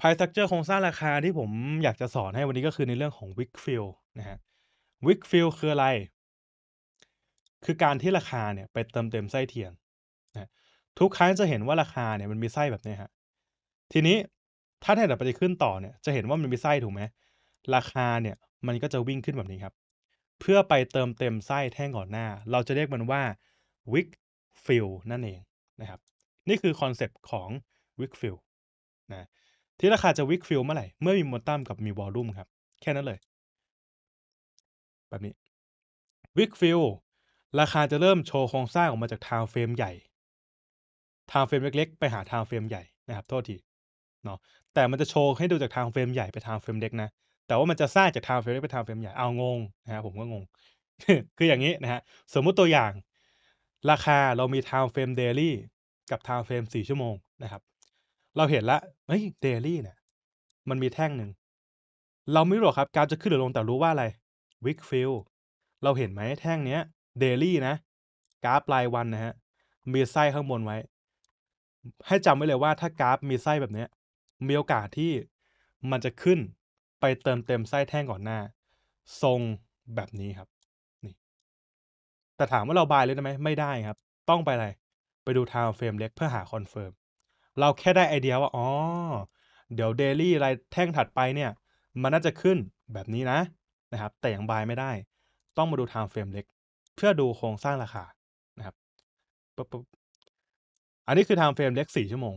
พายสต s t r u c t u โครงสร้างราคาที่ผมอยากจะสอนให้วันนี้ก็คือในเรื่องของวิกฟิลนะฮะวิกฟิลคืออะไร คือการที่ราคาเนี่ยไปเติมเต็มไส้เทียนนะทุกครั้งจะเห็นว่าราคาเนี่ยมันมีไส้แบบนี้ฮะทีนี้ถ้าแทนแับไปขึ้นต่อเนี่ยจะเห็นว่ามันมีไส้ถูกไหมราคาเนี่ย มันก็จะวิ่งขึ้นแบบนี้ครับ เพื่อไปเติมเต็มไส้แท่งก่อนหน้า เราจะเรียกมันว่าวิกฟิลนั่นเองนะครับ นี่คือคอนเซปต์ของวิกฟิลนะที่ราคาจะวิกฟิลเมื่อไหร่เมื่อมีโมตัมกับมีวอลลุ่มครับ แค่นั้นเลย แบบนี้ วิกฟิลราคาจะเริ่มโชว์โครงสร้างออกมาจากทาวเฟรมใหญ่ ทาวเฟรมเล็กๆไปหาทาวเฟรมใหญ่นะครับ โทษที เนาะ แต่มันจะโชว์ให้ดูจากทาวเฟรมใหญ่ไปทาวเฟรมเล็กนะ แต่ว่ามันจะสร้างจากทาวเฟรมเล็กไปทาวเฟรมใหญ่ เอางงนะครับ ผมก็งง คืออย่างนี้นะฮะสมมุติตัวอย่าง ราคาเรามีทาวเฟรมเดลี่กับทาวเฟรมสี่ชั่วโมงนะครับเราเห็นละเฮ้ยเดลี่เนี่ยมันมีแท่งหนึ่ง เราไม่รู้ครับการจะขึ้นหรือลงแต่รู้ว่าอะไรวิกฟิลเราเห็นไหมแท่งเนี้ยเดลี่นะกราฟรายวันนะฮะมีไส้ข้างบนไว้ ให้จำไว้เลยว่าถ้ากราฟ มีไส้แบบเนี้ยมีโอกาสที่มันจะขึ้นไปเติมเต็มไส้แท่งก่อนหน้า ทรงแบบนี้ครับ นี่ แต่ถามว่าเราบายเลยได้ไหมไม่ได้ครับต้องไปอะไรไปดูทาวเฟรมเล็กเพื่อหาคอนเฟิร์มเราแค่ได้ไอเดียว่า อ๋อ เดี๋ยวเดลี่รายแท่งถัดไปเนี่ย มันน่าจะขึ้นแบบนี้นะนะครับ แต่ยังบายไม่ได้ ต้องมาดูไทม์เฟรมเล็กเพื่อดูโครงสร้างราคานะครับปุ๊บปบอันนี้คือไทม์เฟรมเล็ก 4 ชั่วโมง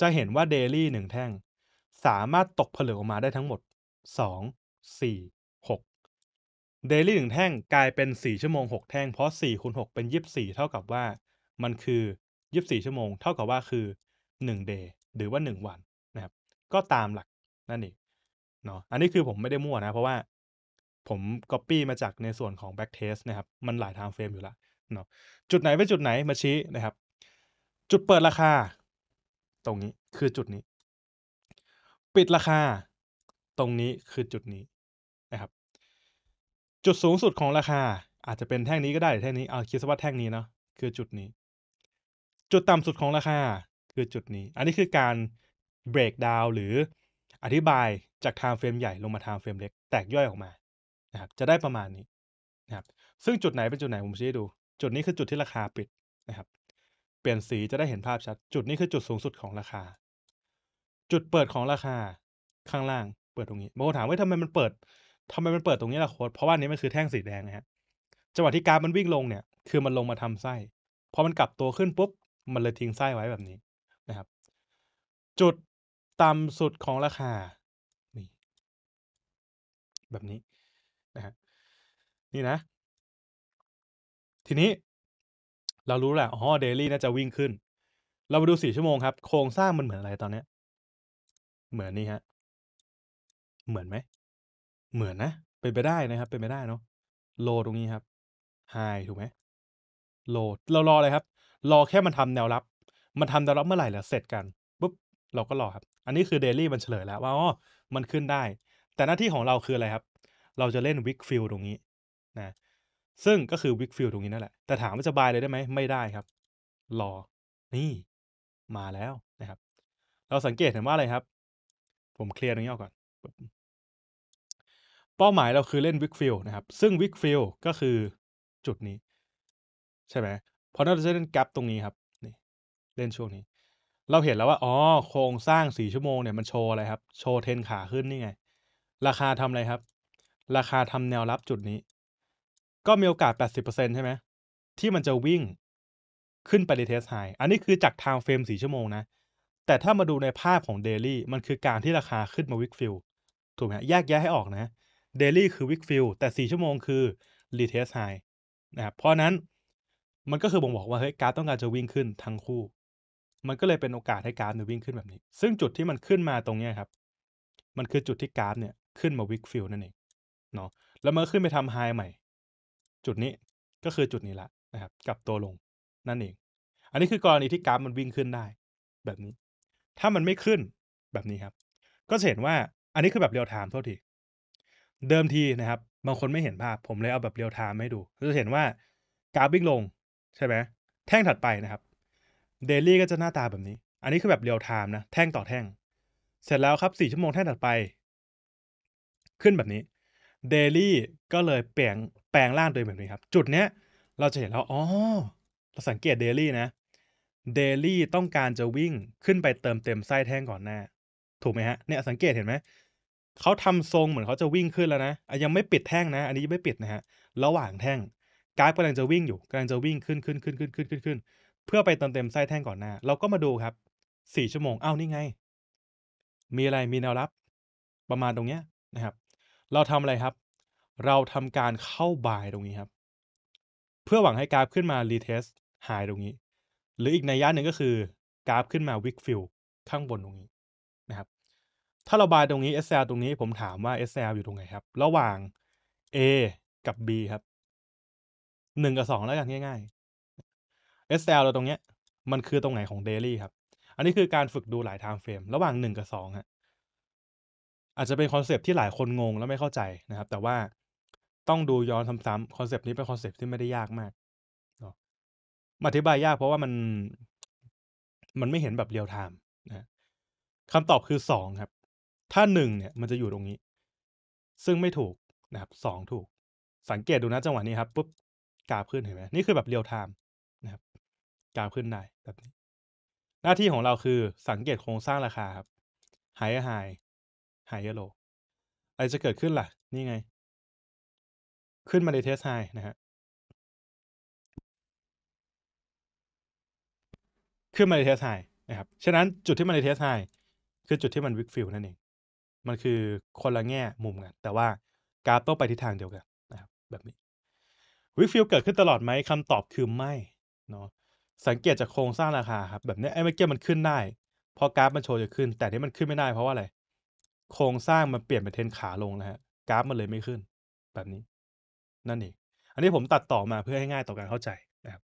จะเห็นว่าเดลี่หนึ่งแท่ง สามารถตกผลึกออกมาได้ทั้งหมด 2 4 6เดลี่หนึ่งแท่งกลายเป็น 4 ชั่วโมง 6 แท่ง เพราะ4คูณ6เป็น24 เท่ากับว่า มันคือยีิบสี่ชั่วโมงเท่ากับว่าคือหนึ่งเดย์หรือว่าหนึ่งวันนะครับ ก็ตามหลัก นั่นเองเนาะอันนี้คือผมไม่ได้มั่วนะ เพราะว่าผมก๊อปปี้มาจากในส่วนของแบ็กเทสนะครับ มันหลายทางเฟรมอยู่ละเนาะจุดไหนไปจุดไหนมาชี้นะครับ จุดเปิดราคา ตรงนี้คือจุดนี้ ปิดราคา ตรงนี้คือจุดนี้นะครับ จุดสูงสุดของราคา อาจจะเป็นแท่งนี้ก็ได้แท่งนี้เอาคิดซะว่าแท่งนี้เนาะคือจุดนี้จุดต่ำสุดของราคาคือจุดนี้ อันนี้คือการเบรกดาวหรืออธิบายจากไทม์เฟรมใหญ่ลงมาไทม์เฟรมเล็กแตกย่อยออกมานะครับจะได้ประมาณนี้นะครับซึ่งจุดไหนเป็นจุดไหนผมชี้ให้ดู จุดนี้คือจุดที่ราคาปิดนะครับ เปลี่ยนสีจะได้เห็นภาพชัด จุดนี้คือจุดสูงสุดของราคา จุดเปิดของราคา ข้างล่างเปิดตรงนี้บางคนถามว่าทำไมมันเปิดทำไมมันเปิดตรงนี้ล่ะโค้ดเพราะว่านี้มันคือแท่งสีแดงนะฮะจังหวะที่กราฟมันวิ่งลงเนี่ย คือมันลงมาทำไส้พอมันกลับตัวขึ้นปุ๊บมันเลยทิ้งไส้ไว้แบบนี้นะครับจุดต่ำสุดของราคานี่ แบบนี้นะฮะนี่นะทีนี้เรารู้แหละอ๋อเดลี่น่าจะวิ่งขึ้น เรามาดูสี่ชั่วโมงครับ โครงสร้างมันเหมือนอะไรตอนเนี้ย เหมือนนี่ฮะเหมือนไหมเหมือนนะเป็นไปได้นะครับเป็นไปได้เนาะโลตรงนี้ครับไฮถูกไหมโลเรารออะไรครับรอแค่มันทำแนวรับ มันทำแนวรับเมื่อไหร่แล้วเสร็จกันปุ๊บ เราก็รอครับ อันนี้คือเดลี่มันเฉลยแล้วว่าอ๋อ มันขึ้นได้ แต่หน้าที่ของเราคืออะไรครับ เราจะเล่นวิกฟิลตรงนี้ นะ ซึ่งก็คือวิกฟิลตรงนี้นั่นแหละ แต่ถามว่าจะบายเลยได้ไหมไม่ได้ครับ รอ นี่มาแล้วนะครับ เราสังเกตเห็นว่าอะไรครับ ผมเคลียร์ตรงนี้ออกก่อน เป้าหมายเราคือเล่นวิกฟิลนะครับ ซึ่งวิกฟิลก็คือจุดนี้ ใช่ไหมพราะเราจะเล่นแกลบตรงนี้ครับนี่เล่นช่วงนี้ เราเห็นแล้วว่าอ๋อโครงสร้างสี่ชั่วโมงเนี่ยมันโชว์อะไรครับ โชว์เทนขาขึ้นนี่ไง ราคาทำอะไรครับ ราคาทำแนวรับจุดนี้ ก็มีโอกาส 80%ใช่ไหมที่มันจะวิ่งขึ้นไปในเทสไฮอันนี้คือจากทางเฟรมสี่ชั่วโมงนะ แต่ถ้ามาดูในภาพของเดลี่มันคือการที่ราคาขึ้นมาวิกฟิลถูกไหมแยกแยะให้ออกนะเดลี่คือวิกฟิลแต่4ชั่วโมงคือรีเทสไฮนะครับเพราะนั้นมันก็คือบ่งบอกว่าเฮ้ยการ์ดต้องการจะวิ่งขึ้นทั้งคู่ มันก็เลยเป็นโอกาสให้การ์ดเนี่ยวิ่งขึ้นแบบนี้ ซึ่งจุดที่มันขึ้นมาตรงเนี้ยครับ มันคือจุดที่การ์ดเนี่ย ขึ้นมาวิกฟิลนั่นเอง เนาะ แล้วมันขึ้นไปทำไฮใหม่ จุดนี้ก็คือจุดนี้ละนะครับกลับตัวลง นั่นเอง อันนี้คือกรณีที่การ์ดมันวิ่งขึ้นได้ แบบนี้ ถ้ามันไม่ขึ้นแบบนี้ครับ ก็เห็นว่าอันนี้คือแบบเรียวไทม์เทาที เดิมทีนะครับ บางคนไม่เห็นภาพผมเลยเอาแบบเรียวไทม์ให้ดู ก็จะเห็นว่ากราฟวิ่งลงใช่ไหมแท่งถัดไปนะครับเดลี่ก็จะหน้าตาแบบนี้ อันนี้คือแบบเรียลไทม์นะ แท่งต่อแท่ง เสร็จแล้วครับสี่ชั่วโมงแท่งถัดไป ขึ้นแบบนี้เดลี่ก็เลยแปลงแปลงร่างตัวเองแบบนี้ครับ จุดเนี้ยเราจะเห็นแล้ว อ๋อ เราสังเกตเดลี่นะเดลี่ต้องการจะวิ่งขึ้นไปเติมเต็มไส้แท่งก่อนหน้า ถูกไหมฮะ เนี่ย สังเกตเห็นไหมเขาทำทรงเหมือนเขาจะวิ่งขึ้นแล้วนะยังไม่ปิดแท่งนะอันนี้ยังไม่ปิดนะฮะระหว่างแท่งกราฟกำลังจะวิ่งอยู่กำลังจะวิ่งขึ้นขึ้นขึ้นขึ้นขึ้นขึ้นขึ้น เพื่อไปเติมเต็มไส้แท่งก่อนหน้า เราก็มาดูครับสี่ชั่วโมง เอ้านี่ไง มีอะไร มีแนวรับ ประมาณตรงเนี้ยนะครับ เราทำอะไรครับ เราทำการเข้าบายตรงนี้ครับ เพื่อหวังให้กราฟขึ้นมารีเทสหายตรงนี้ หรืออีกในย่านหนึ่งก็คือ กราฟขึ้นมาวิกฟิลข้างบนตรงนี้นะครับ ถ้าเราบายตรงนี้ SL ตรงนี้ ผมถามว่า SL อยู่ตรงไหนครับ ระหว่าง A กับ B ครับหนึ่งกับสองแล้วกัน ง่ายๆ SL เราตรงเนี้ย มันคือตรงไหนของ daily ครับ อันนี้คือการฝึกดูหลาย time frame ระหว่างหนึ่งกับสองฮะอาจจะเป็นคอนเซปที่หลายคนงง แล้วไม่เข้าใจนะครับ แต่ว่าต้องดูย้อนซ้ำๆคอนเซปต์นี้เป็นคอนเซปต์ที่ไม่ได้ยากมากอธิบายยาก เพราะว่ามันมันไม่เห็นแบบเรียลไทม์นะคำตอบคือสองครับ ถ้าหนึ่งเนี่ยมันจะอยู่ตรงนี้ ซึ่งไม่ถูกนะครับสองถูก สังเกตดูนะจังหวะนี้ครับปุ๊บกราฟขึ้นเห็นไหมนี่คือแบบเรียลไทม์นะครับกราฟขึ้นได้แบบนี้ หน้าที่ของเราคือสังเกตโครงสร้างราคาครับหายะไฮไฮเยโลอะไรจะเกิดขึ้นล่ะ นี่ไง ขึ้นมาในเทสไฮนะฮะขึ้นมาในเทสไฮนะครับ ฉะนั้นจุดที่มาในเทสไฮคือจุดที่มันวิกฟิลนั่นเอง มันคือคนละแง่มุมกันแต่ว่ากราฟต้องไปทิศทางเดียวกันนะครับ แบบนี้วิกฟิลเกิดขึ้นตลอดไหมคำตอบคือไม่ เนาะ สังเกตจากโครงสร้างราคาครับแบบนี้ไอ้เมื่อกี้มันขึ้นได้พอกราฟมันโชว์จะขึ้น แต่นี่มันขึ้นไม่ได้เพราะว่าอะไร โครงสร้างมันเปลี่ยนเป็นเทนขาลงนะฮะกราฟมันเลยไม่ขึ้น แบบนี้ นั่นเองอันนี้ผมตัดต่อมาเพื่อให้ง่ายต่อการเข้าใจ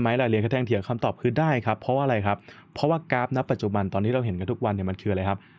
ไหมล่ะเรียนแค่แท่งเถียงคำตอบคือได้ครับ เพราะว่าอะไรครับ เพราะว่ากราฟณปัจจุบันตอนที่เราเห็นกันทุกวันเนี่ยมันคืออะไรครับ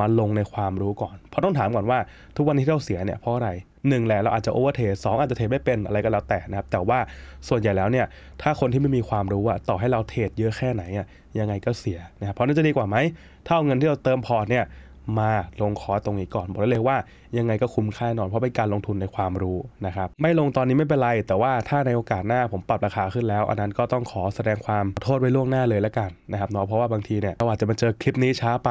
มาลงในความรู้ก่อน เพราะต้องถามก่อนว่า ทุกวันที่เราเสีย เนี่ย เพราะอะไรหนึ่งแหละเราอาจจะโอเวอร์เทสองอาจจะเทรดไม่เป็นอะไรก็แล้วแต่นะครับแต่ว่าส่วนใหญ่แล้วเนี่ยถ้าคนที่ไม่มีความรู้อะต่อให้เราเทรดเยอะแค่ไหนอะยังไงก็เสียนะครับเพราะนั่นจะดีกว่าไหมถ้าเอาเงินที่เราเติมพอร์ตเนี่ยมาลงคอสตรงนี้ก่อนบอกได้เลยว่ายังไงก็คุ้มค่าแนอนเพราะเป็นการลงทุนในความรู้นะครับไม่ลงตอนนี้ไม่เป็นไร แต่ว่าถ้าในโอกาสหน้าผมปรับราคาขึ้นแล้วอันนั้นก็ต้องขอแสดงความโทษไว้ล่วงหน้าเลยแล้วกันนะครับเนาะเพราะว่าบางทีเนี่ยเราอาจจะมาเจอคลิปนี้ช้าไป